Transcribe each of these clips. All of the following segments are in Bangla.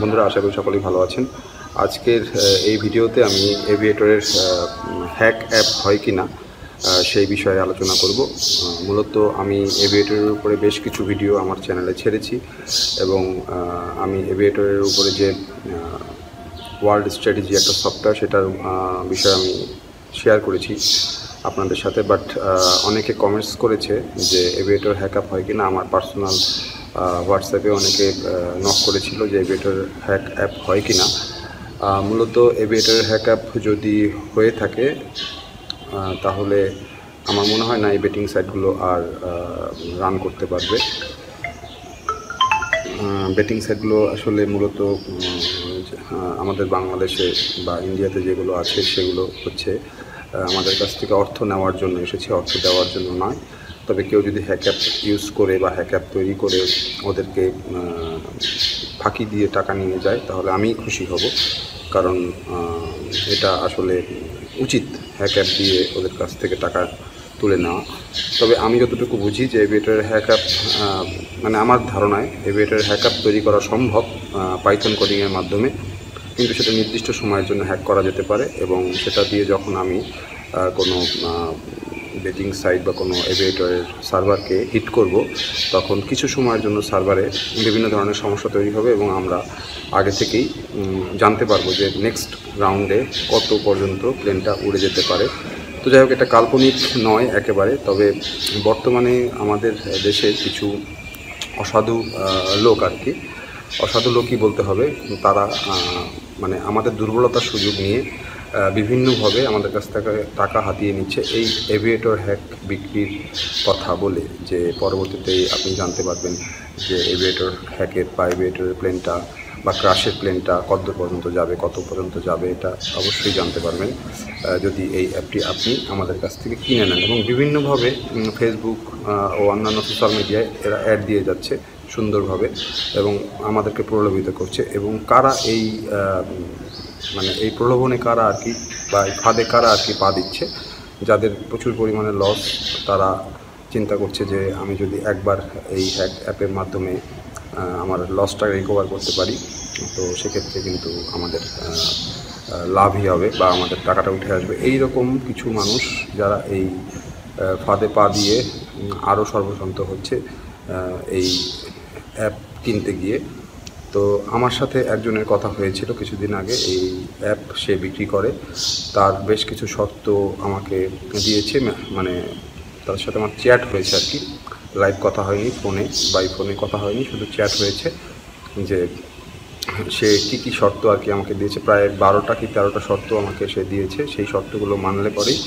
বন্ধুরা আশা করি সকলেই ভালো আছেন আজকের এই ভিডিওতে আমি এভিয়েটরের হ্যাক অ্যাপ হয় কি না সেই বিষয়ে আলোচনা করব মূলত আমি এভিয়েটরের উপরে বেশ কিছু ভিডিও আমার চ্যানেলে ছেড়েছি এবং আমি এভিয়েটরের উপরে যে ওয়ার্ল্ড স্ট্র্যাটেজি একটা সফটওয়্যার সেটার বিষয়ে আমি শেয়ার করেছি আপনাদের সাথে বাট অনেকে কমেন্টস করেছে যে এভিয়েটর হ্যাক আপ হয় কি না আমার পার্সোনাল হোয়াটসঅ্যাপে অনেকে নক করেছিল যে এভিয়েটার হ্যাক অ্যাপ হয় কি না মূলত এভিয়েটার হ্যাক অ্যাপ যদি হয়ে থাকে তাহলে আমার মনে হয় না এই বেটিং সাইটগুলো আর রান করতে পারবে বেটিং সাইটগুলো আসলে মূলত আমাদের বাংলাদেশে বা ইন্ডিয়াতে যেগুলো আছে সেগুলো হচ্ছে আমাদের কাছ থেকে অর্থ নেওয়ার জন্য এসেছে অর্থ দেওয়ার জন্য নয় তবে কেউ যদি হ্যাক অ্যাপ ইউজ করে বা হ্যাক অ্যাপ তৈরি করে ওদেরকে ফাঁকি দিয়ে টাকা নিয়ে যায় তাহলে আমি খুশি হব কারণ এটা আসলে উচিত হ্যাক অ্যাপ দিয়ে ওদের কাছ থেকে টাকা তুলে নেওয়া তবে আমি যতটুকু বুঝি যে এভিয়েটারের হ্যাক অ্যাপ মানে আমার ধারণায় এভিয়েটারের হ্যাক অ্যাপ তৈরি করা সম্ভব পাইথন কোডিংয়ের মাধ্যমে কিন্তু সেটা নির্দিষ্ট সময়ের জন্য হ্যাক করা যেতে পারে এবং সেটা দিয়ে যখন আমি কোনো বেজিং সাইট বা কোনো এভিয়েটরের সার্ভারকে হিট করব তখন কিছু সময়ের জন্য সার্ভারে বিভিন্ন ধরনের সমস্যা তৈরি হবে এবং আমরা আগে থেকেই জানতে পারবো যে নেক্সট রাউন্ডে কত পর্যন্ত প্লেনটা উড়ে যেতে পারে তো যাই হোক এটা কাল্পনিক নয় একেবারে তবে বর্তমানে আমাদের দেশের কিছু অসাধু লোক আর কি অসাধু লোকই বলতে হবে তারা মানে আমাদের দুর্বলতার সুযোগ নিয়ে বিভিন্নভাবে আমাদের কাছ থেকে টাকা হাতিয়ে নিচ্ছে এই এভিয়েটর হ্যাক বিক্রির কথা বলে যে পরবর্তীতে আপনি জানতে পারবেন যে এভিয়েটর হ্যাকের বা এভিয়েটরের প্লেনটা বা ক্রাশের প্লেনটা কত পর্যন্ত যাবে কত পর্যন্ত যাবে এটা অবশ্যই জানতে পারবেন যদি এই অ্যাপটি আপনি আমাদের কাছ থেকে কিনে নেন এবং বিভিন্নভাবে ফেসবুক ও অন্যান্য সোশ্যাল মিডিয়ায় এরা অ্যাড দিয়ে যাচ্ছে সুন্দরভাবে এবং আমাদেরকে প্রলোভিত করছে এবং কারা এই মানে এই প্রলোভনে কারা আর কি বা এই ফাঁদে কারা আর কি পা দিচ্ছে যাদের প্রচুর পরিমাণে লস তারা চিন্তা করছে যে আমি যদি একবার এই হ্যাক অ্যাপের মাধ্যমে আমার লসটা রিকভার করতে পারি তো সেক্ষেত্রে কিন্তু আমাদের লাভই হবে বা আমাদের টাকাটা উঠে আসবে এই রকম কিছু মানুষ যারা এই ফাঁদে পা দিয়ে আরও সর্বসন্ত হচ্ছে এই অ্যাপ কিনতে গিয়ে তো আমার সাথে একজনের কথা হয়েছিল কিছুদিন আগে এই অ্যাপ সে বিক্রি করে তার বেশ কিছু শর্ত আমাকে দিয়েছে মানে তার সাথে আমার চ্যাট হয়েছে আর কি লাইভ কথা হয়নি ফোনে বাই ফোনে কথা হয়নি শুধু চ্যাট হয়েছে যে সে কি কি শর্ত আর কি আমাকে দিয়েছে প্রায় বারোটা কি তেরোটা শর্ত আমাকে সে দিয়েছে সেই শর্তগুলো মানলে পরেই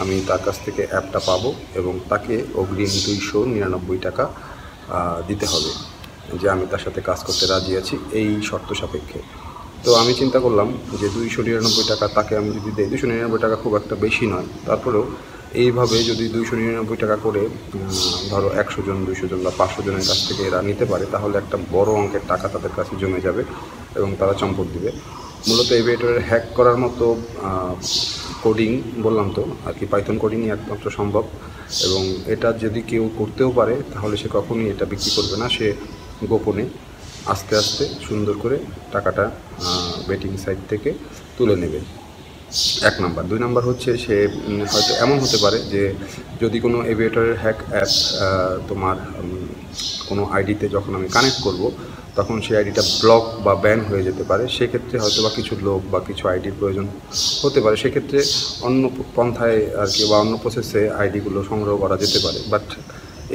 আমি তার কাছ থেকে অ্যাপটা পাবো এবং তাকে অগ্রিম দুইশো নিরানব্বই টাকা দিতে হবে যে আমি তার সাথে কাজ করতে রাজি আছি এই শর্ত সাপেক্ষে তো আমি চিন্তা করলাম যে দুইশো নিরানব্বই টাকা তাকে আমি যদি দিই দুশো নিরানব্বই টাকা খুব একটা বেশি নয় তারপরেও এইভাবে যদি দুইশো নিরানব্বই টাকা করে ধরো একশো জন দুইশো জন বা পাঁচশো জনের কাছ থেকে এরা নিতে পারে তাহলে একটা বড় অঙ্কের টাকা তাদের কাছে জমে যাবে এবং তারা চম্পট দিবে মূলত এভিয়েটরের হ্যাক করার মতো কোডিং বললাম তো আর কি পাইথন কোডিংই একমাত্র সম্ভব এবং এটা যদি কেউ করতেও পারে তাহলে সে কখনই এটা বিক্রি করবে না সে গোপনে আস্তে আস্তে সুন্দর করে টাকাটা বেটিং সাইট থেকে তুলে নেবেন এক নাম্বার দুই নাম্বার হচ্ছে সে হয়তো এমন হতে পারে যে যদি কোনো এভিয়েটারের হ্যাক অ্যাপ তোমার কোনো আইডিতে যখন আমি কানেক্ট করব তখন সেই আইডিটা ব্লক বা ব্যান হয়ে যেতে পারে সেক্ষেত্রে হয়তো বা কিছু লোক বা কিছু আইডির প্রয়োজন হতে পারে সেক্ষেত্রে অন্য পন্থায় আর কি বা অন্য প্রসেসে আইডিগুলো সংগ্রহ করা যেতে পারে বাট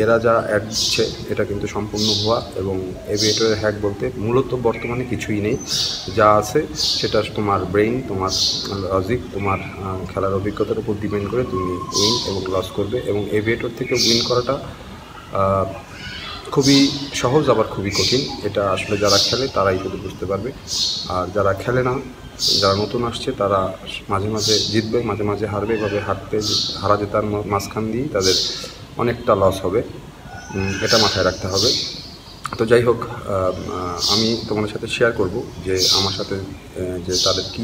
এরা যা অ্যাড দিচ্ছে এটা কিন্তু সম্পূর্ণ হওয়া এবং এভিয়েটরের হ্যাক বলতে মূলত বর্তমানে কিছুই নেই যা আছে সেটা তোমার ব্রেইন তোমার লজিক তোমার খেলার অভিজ্ঞতার উপর ডিপেন্ড করে তুমি উইন এবং লস করবে এবং এভিয়েটর থেকে উইন করাটা খুবই সহজ আবার খুবই কঠিন এটা আসলে যারা খেলে তারাই শুধু বুঝতে পারবে আর যারা খেলে না যারা নতুন আসছে তারা মাঝে মাঝে জিতবে মাঝে মাঝে হারবে এভাবে হারতে হারা জেতার মাঝখান দিয়েই তাদের অনেকটা লস হবে এটা মাথায় রাখতে হবে তো যাই হোক আমি তোমাদের সাথে শেয়ার করব যে আমার সাথে যে তাদের কি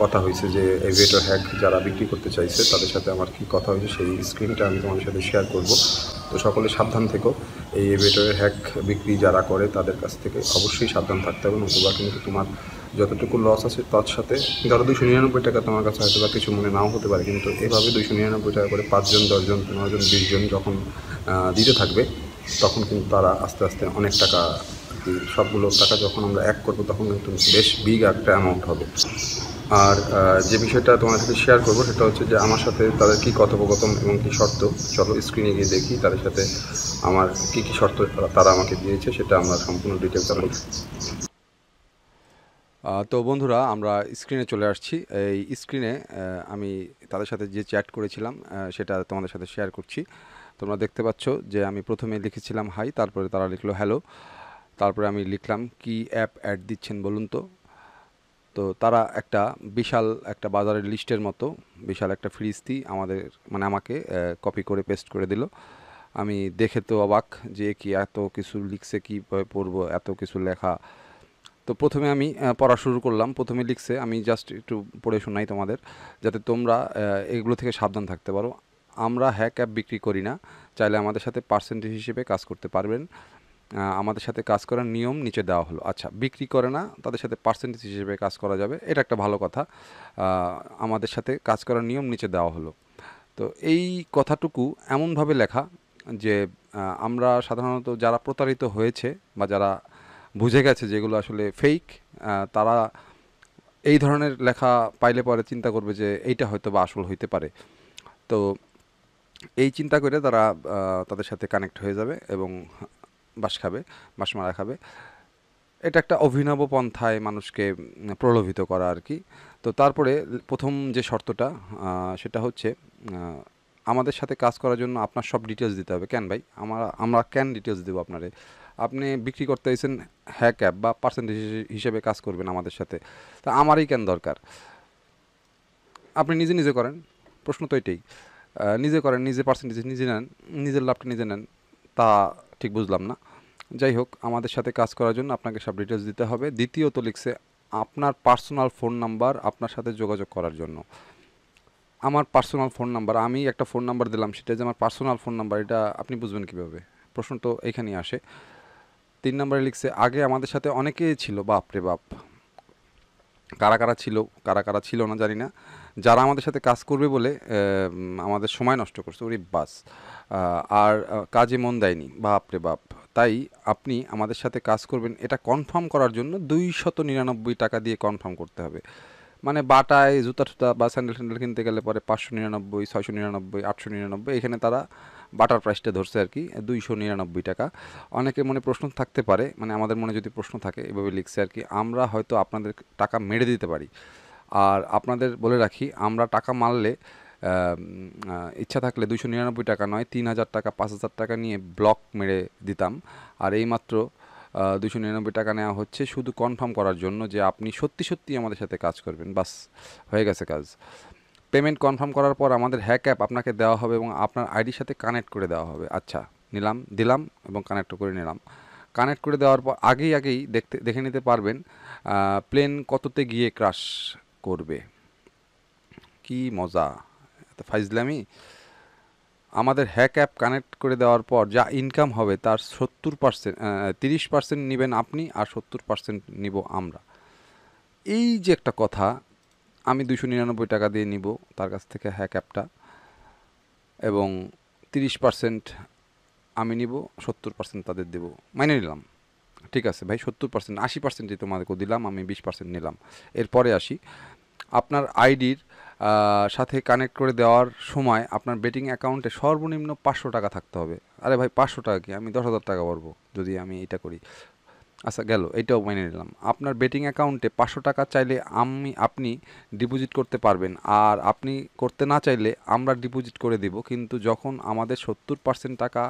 কথা হয়েছে যে এভিয়েটর হ্যাক যারা বিক্রি করতে চাইছে তাদের সাথে আমার কি কথা হয়েছে সেই স্ক্রিনটা আমি তোমাদের সাথে শেয়ার করব তো সকলে সাবধান থেকো এই এভিয়েটরের হ্যাক বিক্রি যারা করে তাদের কাছ থেকে অবশ্যই সাবধান থাকতে হবে নতুবা কিন্তু তোমার যতটুকু লস আছে তার সাথে ধরো দুশো নিরানব্বই টাকা তোমার কাছে হয়তো বা কিছু মনে নাও হতে পারে কিন্তু এভাবে দুশো নিরানব্বই টাকা করে পাঁচজন দশজন পনেরোজন বিশজন যখন দিতে থাকবে তখন কিন্তু তারা আস্তে আস্তে অনেক টাকা সবগুলো টাকা যখন আমরা এক করবো তখন কিন্তু বেশ বিগ একটা অ্যামাউন্ট হবে আর যে বিষয়টা তোমার সাথে শেয়ার করবো সেটা হচ্ছে যে আমার সাথে তাদের কী কথোপকথন এবং কী শর্ত চলো স্ক্রিনে গিয়ে দেখি তাদের সাথে আমার কী কী শর্ত তারা আমাকে দিয়েছে সেটা আমরা সম্পূর্ণ ডিটেলস আলোচনা তো বন্ধুরা আমরা স্ক্রিনে চলে আসছি এই স্ক্রিনে আমি তাদের সাথে যে চ্যাট করেছিলাম সেটা তোমাদের সাথে শেয়ার করছি তোমরা দেখতে পাচ্ছ যে আমি প্রথমে লিখেছিলাম হাই তারপরে তারা লিখলো হ্যালো তারপরে আমি লিখলাম কি অ্যাপ অ্যাড দিচ্ছেন বলুন তো তো তারা একটা বিশাল একটা বাজারের লিস্টের মতো বিশাল একটা ফ্রিজটি আমাদের মানে আমাকে কপি করে পেস্ট করে দিল আমি দেখে তো অবাক যে কি এত কিছু লিখছে কীভাবে পড়বো এত কিছু লেখা তো প্রথমে আমি পড়া শুরু করলাম প্রথমে লিখছে আমি জাস্ট একটু পড়ে শোনাই তোমাদের যাতে তোমরা এগুলো থেকে সাবধান থাকতে পারো আমরা হ্যাক অ্যাপ বিক্রি করি না চাইলে আমাদের সাথে পার্সেন্টেজ হিসেবে কাজ করতে পারবেন আমাদের সাথে কাজ করার নিয়ম নিচে দেওয়া হলো আচ্ছা বিক্রি করে না তাদের সাথে পার্সেন্টেজ হিসেবে কাজ করা যাবে এটা একটা ভালো কথা আমাদের সাথে কাজ করার নিয়ম নিচে দেওয়া হলো তো এই কথাটুকু এমনভাবে লেখা যে আমরা সাধারণত যারা প্রতারিত হয়েছে বা যারা বুঝে গেছে যেগুলো আসলে ফেক তারা এই ধরনের লেখা পাইলে পরে চিন্তা করবে যে এইটা হয়তো বা আসল হইতে পারে তো এই চিন্তা করে তারা তাদের সাথে কানেক্ট হয়ে যাবে এবং বাস খাবে বাস মারা খাবে এটা একটা অভিনব পন্থায় মানুষকে প্রলোভিত করা আর কি তো তারপরে প্রথম যে শর্তটা সেটা হচ্ছে আমাদের সাথে কাজ করার জন্য আপনার সব ডিটেলস দিতে হবে কেন ভাই আমরা আমরা কেন ডিটেলস দেবো আপনারে আপনি বিক্রি করতে চাইছেন হ্যাঁ ক্যাব বা পার্সেন্টেজ হিসেবে কাজ করবেন আমাদের সাথে তা আমারই কেন দরকার আপনি নিজে নিজে করেন প্রশ্ন তো এটাই নিজে করেন নিজে পার্সেন্টেজ নিজে নেন নিজের লাভটা নিজে নেন তা ঠিক বুঝলাম না যাই হোক আমাদের সাথে কাজ করার জন্য আপনাকে সব ডিটেলস দিতে হবে দ্বিতীয়ত লিখছে আপনার পার্সোনাল ফোন নাম্বার আপনার সাথে যোগাযোগ করার জন্য আমার পার্সোনাল ফোন নাম্বার আমি একটা ফোন নাম্বার দিলাম সেটা যে আমার পার্সোনাল ফোন নাম্বার এটা আপনি বুঝবেন কীভাবে প্রশ্ন তো এখানেই আসে তিন নম্বরে লিখছে আগে আমাদের সাথে অনেকেই ছিল বাপ রে বাপ কারা কারা ছিল কারা কারা ছিল না জানি না যারা আমাদের সাথে কাজ করবে বলে আমাদের সময় নষ্ট করছে ওরে বাস আর কাজে মন দেয়নি বাপ রে বাপ তাই আপনি আমাদের সাথে কাজ করবেন এটা কনফার্ম করার জন্য দুই শত নিরানব্বই টাকা দিয়ে কনফার্ম করতে হবে মানে বাটায় জুতা টুতা বা স্যান্ডেল স্যান্ডেল কিনতে গেলে পরে পাঁচশো নিরানব্বই ছয়শো নিরানব্বই আটশো নিরানব্বই এখানে তারা বাটার প্রাইসটা ধরছে আর কি দুইশো নিরানব্বই টাকা অনেকের মনে প্রশ্ন থাকতে পারে মানে আমাদের মনে যদি প্রশ্ন থাকে এভাবে লিখছে আর কি আমরা হয়তো আপনাদের টাকা মেরে দিতে পারি আর আপনাদের বলে রাখি আমরা টাকা মারলে ইচ্ছা থাকলে দুশো নিরানব্বই টাকা নয় তিন হাজার টাকা পাঁচ হাজার টাকা নিয়ে ব্লক মেরে দিতাম আর এই মাত্র দুশো নিরানব্বই টাকা নেওয়া হচ্ছে শুধু কনফার্ম করার জন্য যে আপনি সত্যি সত্যি আমাদের সাথে কাজ করবেন বাস হয়ে গেছে কাজ পেমেন্ট কনফার্ম করার পর আমাদের হ্যাক অ্যাপ আপনাকে দেওয়া হবে এবং আপনার আইডির সাথে কানেক্ট করে দেওয়া হবে আচ্ছা নিলাম দিলাম এবং কানেক্ট করে নিলাম কানেক্ট করে দেওয়ার পর আগেই আগেই দেখতে দেখে নিতে পারবেন প্লেন কততে গিয়ে ক্রাশ করবে কি মজা এত ফাইজলামি আমাদের হ্যাক অ্যাপ কানেক্ট করে দেওয়ার পর যা ইনকাম হবে তার সত্তর পার্সেন্ট তিরিশ পার্সেন্ট নেবেন আপনি আর সত্তর পার্সেন্ট নিব আমরা এই যে একটা কথা আমি দুশো নিরানব্বই টাকা দিয়ে নিব তার কাছ থেকে হ্যাঁ ক্যাবটা এবং তিরিশ পার্সেন্ট আমি নিব সত্তর পার্সেন্ট তাদের দেবো মাইনে নিলাম ঠিক আছে ভাই সত্তর পার্সেন্ট আশি যে তোমাদেরকে দিলাম আমি বিশ পার্সেন্ট নিলাম এরপরে আসি আপনার আইডির সাথে কানেক্ট করে দেওয়ার সময় আপনার বেটিং অ্যাকাউন্টে সর্বনিম্ন পাঁচশো টাকা থাকতে হবে আরে ভাই পাঁচশো টাকা কি আমি দশ হাজার টাকা পারবো যদি আমি এটা করি আচ্ছা গেল এটাও মেনে নিলাম আপনার বেটিং অ্যাকাউন্টে পাঁচশো টাকা চাইলে আমি আপনি ডিপোজিট করতে পারবেন আর আপনি করতে না চাইলে আমরা ডিপোজিট করে দিব কিন্তু যখন আমাদের সত্তর পার্সেন্ট টাকা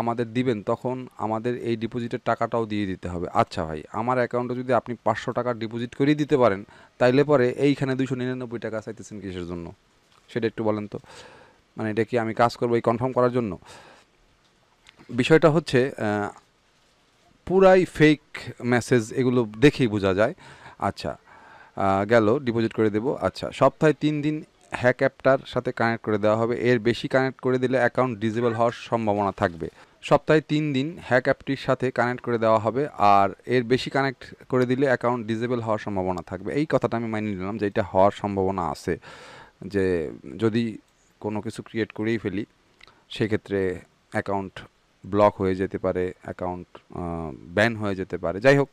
আমাদের দিবেন তখন আমাদের এই ডিপোজিটের টাকাটাও দিয়ে দিতে হবে আচ্ছা ভাই আমার অ্যাকাউন্টে যদি আপনি পাঁচশো টাকা ডিপোজিট করিয়ে দিতে পারেন তাইলে পরে এইখানে দুশো নিরানব্বই টাকা চাইতেছেন কিসের জন্য সেটা একটু বলেন তো মানে এটা কি আমি কাজ করবো এই কনফার্ম করার জন্য বিষয়টা হচ্ছে পুরাই ফেক মেসেজ এগুলো দেখেই বোঝা যায় আচ্ছা গেল ডিপোজিট করে দেব আচ্ছা সপ্তাহে তিন দিন হ্যাক অ্যাপটার সাথে কানেক্ট করে দেওয়া হবে এর বেশি কানেক্ট করে দিলে অ্যাকাউন্ট ডিজেবল হওয়ার সম্ভাবনা থাকবে সপ্তাহে তিন দিন হ্যাক অ্যাপটির সাথে কানেক্ট করে দেওয়া হবে আর এর বেশি কানেক্ট করে দিলে অ্যাকাউন্ট ডিজেবল হওয়ার সম্ভাবনা থাকবে এই কথাটা আমি মানিয়ে নিলাম যে এটা হওয়ার সম্ভাবনা আছে যে যদি কোনো কিছু ক্রিয়েট করেই ফেলি সেক্ষেত্রে অ্যাকাউন্ট ব্লক হয়ে যেতে পারে অ্যাকাউন্ট ব্যান হয়ে যেতে পারে যাই হোক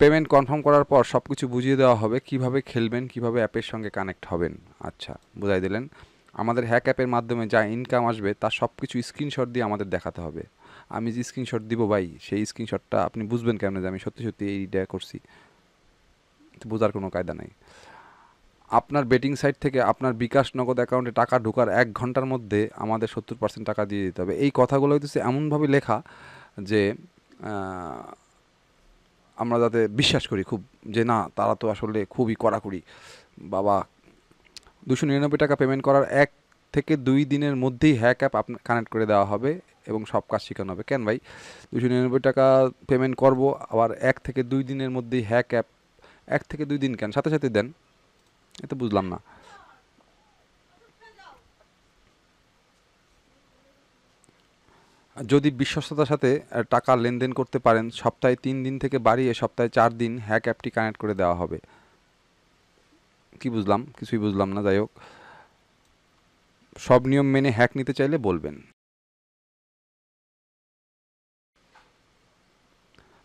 পেমেন্ট কনফার্ম করার পর সব কিছু বুঝিয়ে দেওয়া হবে কিভাবে খেলবেন কিভাবে অ্যাপের সঙ্গে কানেক্ট হবেন আচ্ছা বুঝাই দিলেন আমাদের হ্যাক অ্যাপের মাধ্যমে যা ইনকাম আসবে তা সব কিছু স্ক্রিনশট দিয়ে আমাদের দেখাতে হবে আমি যে স্ক্রিনশট দিব ভাই সেই স্ক্রিনশটটা আপনি বুঝবেন কেমন যে আমি সত্যি সত্যি এইটা করছি বোঝার কোনো কায়দা নাই আপনার বেটিং সাইট থেকে আপনার বিকাশ নগদ অ্যাকাউন্টে টাকা ঢোকার এক ঘন্টার মধ্যে আমাদের সত্তর পার্সেন্ট টাকা দিয়ে দিতে হবে এই কথাগুলো হইতেছে এমনভাবে লেখা যে আমরা যাতে বিশ্বাস করি খুব যে না তারা তো আসলে খুবই কড়াকড়ি বাবা দুশো নিরানব্বই টাকা পেমেন্ট করার এক থেকে দুই দিনের মধ্যেই হ্যাক অ্যাপ আপনার কানেক্ট করে দেওয়া হবে এবং সব কাজ শেখানো হবে কেন ভাই দুশো নিরানব্বই টাকা পেমেন্ট করব আবার এক থেকে দুই দিনের মধ্যেই হ্যাক অ্যাপ এক থেকে দুই দিন কেন সাথে সাথে দেন এটা বুঝলাম না যদি বিশ্বস্ততার সাথে টাকা লেনদেন করতে পারেন সপ্তাহে তিন দিন থেকে বাড়িয়ে সপ্তাহে চার দিন হ্যাক অ্যাপটি কানেক্ট করে দেওয়া হবে কি বুঝলাম কিছুই বুঝলাম না যাই হোক সব নিয়ম মেনে হ্যাক নিতে চাইলে বলবেন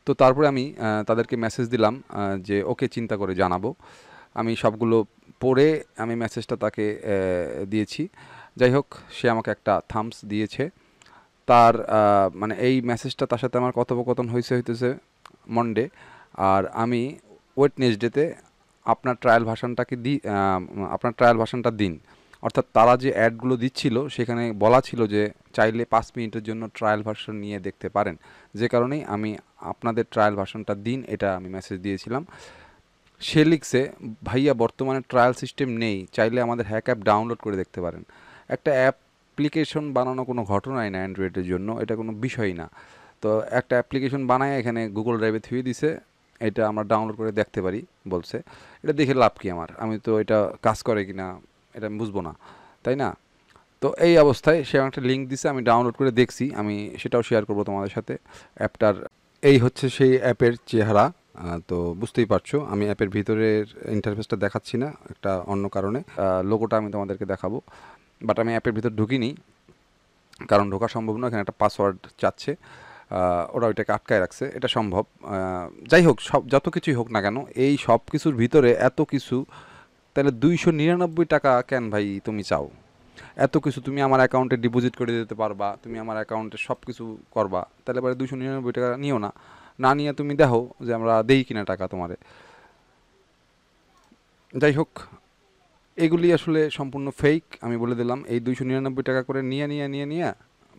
তো তারপরে আমি তাদেরকে মেসেজ দিলাম যে ওকে চিন্তা করে জানাবো আমি সবগুলো পরে আমি মেসেজটা তাকে দিয়েছি যাই হোক সে আমাকে একটা থামস দিয়েছে তার মানে এই মেসেজটা তার সাথে আমার কথোপকথন হয়েছে হইতেছে মন্ডে আর আমি ওয়েটনেসডেতে আপনার ট্রায়াল ভাষণটাকে দি আপনার ট্রায়াল ভাষণটা দিন অর্থাৎ তারা যে অ্যাডগুলো দিচ্ছিল সেখানে বলা ছিল যে চাইলে পাঁচ মিনিটের জন্য ট্রায়াল ভার্সন নিয়ে দেখতে পারেন যে কারণেই আমি আপনাদের ট্রায়াল ভার্সনটা দিন এটা আমি মেসেজ দিয়েছিলাম সে লিখছে ভাইয়া বর্তমানে ট্রায়াল সিস্টেম নেই চাইলে আমাদের হ্যাক অ্যাপ ডাউনলোড করে দেখতে পারেন একটা অ্যাপ্লিকেশন বানানো কোনো ঘটনাই না অ্যান্ড্রয়েডের জন্য এটা কোনো বিষয় না তো একটা অ্যাপ্লিকেশন বানায় এখানে গুগল ড্রাইভে থুয়ে দিছে এটা আমরা ডাউনলোড করে দেখতে পারি বলছে এটা দেখে লাভ কি আমার আমি তো এটা কাজ করে কি না এটা আমি বুঝবো না তাই না তো এই অবস্থায় সে একটা লিঙ্ক দিছে আমি ডাউনলোড করে দেখছি আমি সেটাও শেয়ার করবো তোমাদের সাথে অ্যাপটার এই হচ্ছে সেই অ্যাপের চেহারা তো বুঝতেই পারছো আমি অ্যাপের ভিতরের ইন্টারফেসটা দেখাচ্ছি না একটা অন্য কারণে লোগোটা আমি তোমাদেরকে দেখাবো বাট আমি অ্যাপের ভিতর ঢুকিনি কারণ ঢোকা সম্ভব না এখানে একটা পাসওয়ার্ড চাচ্ছে ওরা ওইটাকে আটকায় রাখছে এটা সম্ভব যাই হোক সব যত কিছুই হোক না কেন এই সব কিছুর ভিতরে এত কিছু তাহলে দুইশো নিরানব্বই টাকা কেন ভাই তুমি চাও এত কিছু তুমি আমার অ্যাকাউন্টে ডিপোজিট করে দিতে পারবা তুমি আমার অ্যাকাউন্টে সব কিছু করবা তাহলে এবারে দুশো নিরানব্বই টাকা নিও না না নিয়ে তুমি দেখো যে আমরা দেই কিনা টাকা তোমারে যাই হোক এগুলি আসলে সম্পূর্ণ ফেক আমি বলে দিলাম এই দুইশো নিরানব্বই টাকা করে নিয়ে নিয়ে নিয়ে নিয়ে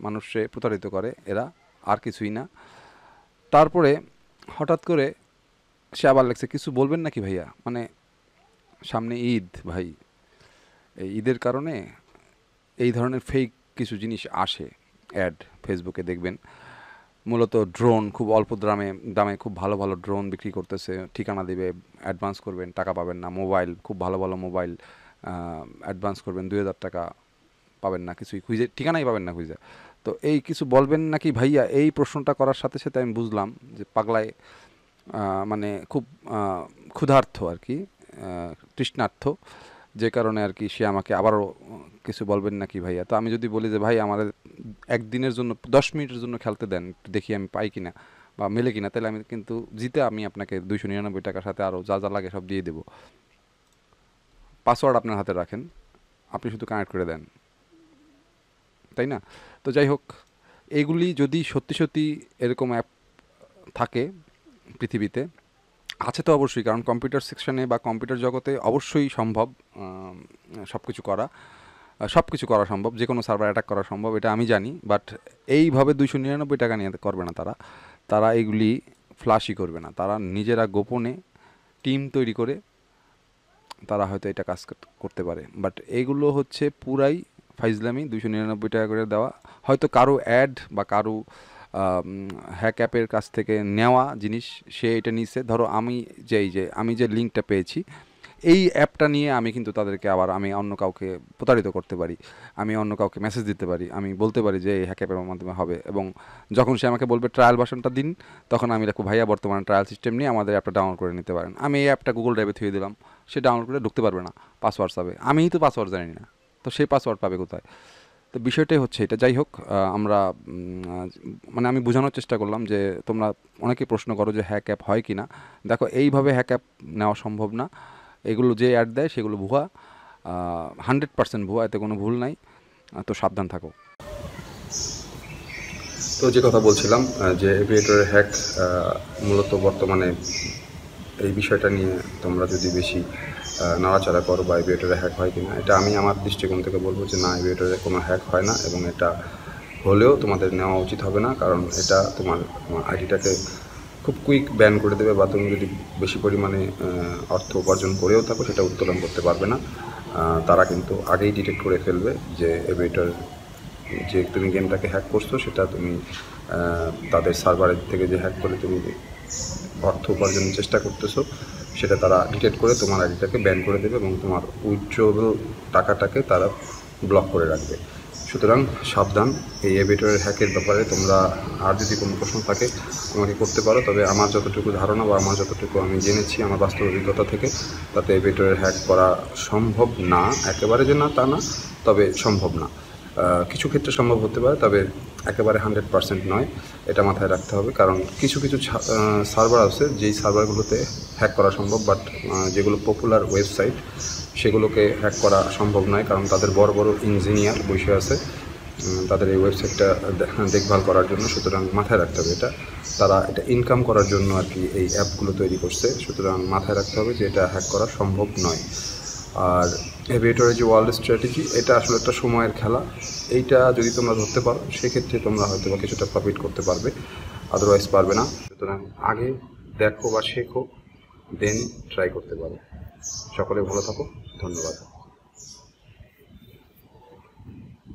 মানুষে প্রতারিত করে এরা আর কিছুই না তারপরে হঠাৎ করে সে আবার লাগছে কিছু বলবেন নাকি ভাইয়া মানে সামনে ঈদ ভাই এই ঈদের কারণে এই ধরনের ফেক কিছু জিনিস আসে অ্যাড ফেসবুকে দেখবেন মূলত ড্রোন খুব অল্প দামে দামে খুব ভালো ভালো ড্রোন বিক্রি করতেছে ঠিকানা দেবে অ্যাডভান্স করবেন টাকা পাবেন না মোবাইল খুব ভালো ভালো মোবাইল অ্যাডভান্স করবেন দুই হাজার টাকা পাবেন না কিছুই খুঁজে ঠিকানাই পাবেন না খুঁজে তো এই কিছু বলবেন নাকি ভাইয়া এই প্রশ্নটা করার সাথে সাথে আমি বুঝলাম যে পাগলায় মানে খুব ক্ষুধার্থ আর কি তৃষ্ণার্থ যে কারণে আর কি সে আমাকে আবারও কিছু বলবেন নাকি ভাইয়া তো আমি যদি বলি যে ভাই আমার একদিনের জন্য দশ মিনিটের জন্য খেলতে দেন দেখি আমি পাই কিনা বা মেলে কিনা তাহলে আমি কিন্তু জিতে আমি আপনাকে দুইশো নিরানব্বই টাকার সাথে আরও যা যা লাগে সব দিয়ে দেবো পাসওয়ার্ড আপনার হাতে রাখেন আপনি শুধু কানেক্ট করে দেন তাই না তো যাই হোক এগুলি যদি সত্যি সত্যি এরকম অ্যাপ থাকে পৃথিবীতে আছে তো অবশ্যই কারণ কম্পিউটার সেকশনে বা কম্পিউটার জগতে অবশ্যই সম্ভব সব কিছু করা সব কিছু করা সম্ভব যে কোনো সার্ভার অ্যাটাক করা সম্ভব এটা আমি জানি বাট এইভাবে দুইশো নিরানব্বই টাকা নিয়ে করবে না তারা তারা এগুলি ফ্লাশই করবে না তারা নিজেরা গোপনে টিম তৈরি করে তারা হয়তো এটা কাজ করতে পারে বাট এইগুলো হচ্ছে পুরাই ফাইজলামি দুশো নিরানব্বই টাকা করে দেওয়া হয়তো কারো অ্যাড বা কারো হ্যাক অ্যাপের কাছ থেকে নেওয়া জিনিস সে এটা নিছে ধরো আমি যে যে আমি যে লিঙ্কটা পেয়েছি এই অ্যাপটা নিয়ে আমি কিন্তু তাদেরকে আবার আমি অন্য কাউকে প্রতারিত করতে পারি আমি অন্য কাউকে মেসেজ দিতে পারি আমি বলতে পারি যে এই হ্যাক অ্যাপের মাধ্যমে হবে এবং যখন সে আমাকে বলবে ট্রায়াল ভার্সনটা দিন তখন আমি রাখবো ভাইয়া বর্তমানে ট্রায়াল সিস্টেম নিয়ে আমাদের অ্যাপটা ডাউনলোড করে নিতে পারেন আমি এই অ্যাপটা গুগল ড্রাইভে থুয়ে দিলাম সে ডাউনলোড করে ঢুকতে পারবে না পাসওয়ার্ড পাবে আমিই তো পাসওয়ার্ড জানি না তো সেই পাসওয়ার্ড পাবে কোথায় তো বিষয়টাই হচ্ছে এটা যাই হোক আমরা মানে আমি বোঝানোর চেষ্টা করলাম যে তোমরা অনেকেই প্রশ্ন করো যে হ্যাক অ্যাপ হয় কি না দেখো এইভাবে হ্যাক অ্যাপ নেওয়া সম্ভব না এগুলো যে অ্যাড দেয় সেগুলো ভুয়া হান্ড্রেড পার্সেন্ট ভুয়া এতে কোনো ভুল নাই তো সাবধান থাকো তো যে কথা বলছিলাম যে এভিয়েটরের হ্যাক মূলত বর্তমানে এই বিষয়টা নিয়ে তোমরা যদি বেশি নাড়াচাড়া করো বা এভিয়েটারে হ্যাক হয় কিনা এটা আমি আমার দৃষ্টিকোণ থেকে বলবো যে না এভিয়েটারে কোনো হ্যাক হয় না এবং এটা হলেও তোমাদের নেওয়া উচিত হবে না কারণ এটা তোমার আইডিটাকে খুব কুইক ব্যান করে দেবে বা তুমি যদি বেশি পরিমাণে অর্থ উপার্জন করেও থাকো সেটা উত্তোলন করতে পারবে না তারা কিন্তু আগেই ডিটেক্ট করে ফেলবে যে এভিয়েটার যে তুমি গেমটাকে হ্যাক করছো সেটা তুমি তাদের সার্ভারের থেকে যে হ্যাক করে তুমি অর্থ উপার্জনের চেষ্টা করতেছো সেটা তারা ডিটেক্ট করে তোমার আইডিটাকে ব্যান করে দেবে এবং তোমার উইথড্রোবল টাকাটাকে তারা ব্লক করে রাখবে সুতরাং সাবধান এই এভিটরের হ্যাকের ব্যাপারে তোমরা আর যদি কোনো প্রশ্ন থাকে তোমাকে করতে পারো তবে আমার যতটুকু ধারণা বা আমার যতটুকু আমি জেনেছি আমার বাস্তব অভিজ্ঞতা থেকে তাতে এভিটরের হ্যাক করা সম্ভব না একেবারে যে না তা না তবে সম্ভব না কিছু ক্ষেত্রে সম্ভব হতে পারে তবে একেবারে হান্ড্রেড পারসেন্ট নয় এটা মাথায় রাখতে হবে কারণ কিছু কিছু সার্ভার আছে যেই সার্ভারগুলোতে হ্যাক করা সম্ভব বাট যেগুলো পপুলার ওয়েবসাইট সেগুলোকে হ্যাক করা সম্ভব নয় কারণ তাদের বড় বড় ইঞ্জিনিয়ার বসে আছে তাদের এই ওয়েবসাইটটা হ্যাঁ, দেখভাল করার জন্য সুতরাং মাথায় রাখতে হবে এটা তারা এটা ইনকাম করার জন্য আর কি এই অ্যাপগুলো তৈরি করছে সুতরাং মাথায় রাখতে হবে যে এটা হ্যাক করা সম্ভব নয় আর এভিয়েটরের যে ওয়ার্ল্ড স্ট্র্যাটেজি এটা আসলে একটা সময়ের খেলা এইটা যদি তোমরা ধরতে পারো সেক্ষেত্রে তোমরা হয়তো বা কিছুটা প্রফিট করতে পারবে আদারওয়াইজ পারবে না সুতরাং আগে দেখো বা শেখো দেন ট্রাই করতে পারো সকলে ভালো থাকো ধন্যবাদ